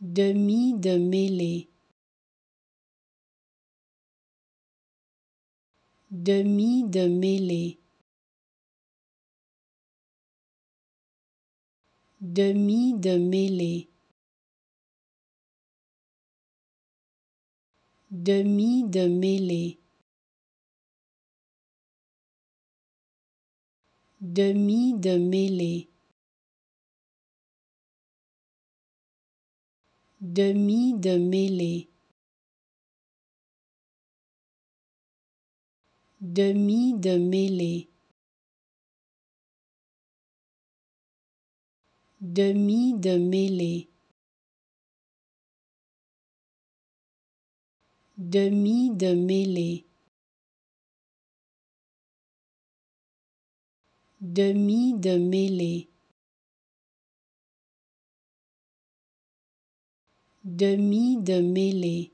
demi de mêlée, demi de mêlée, demi de mêlée, demi de mêlée. demi de mêlée. demi de mêlée, demi de mêlée, demi de mêlée, demi de mêlée. demi de mêlée. demi de mêlée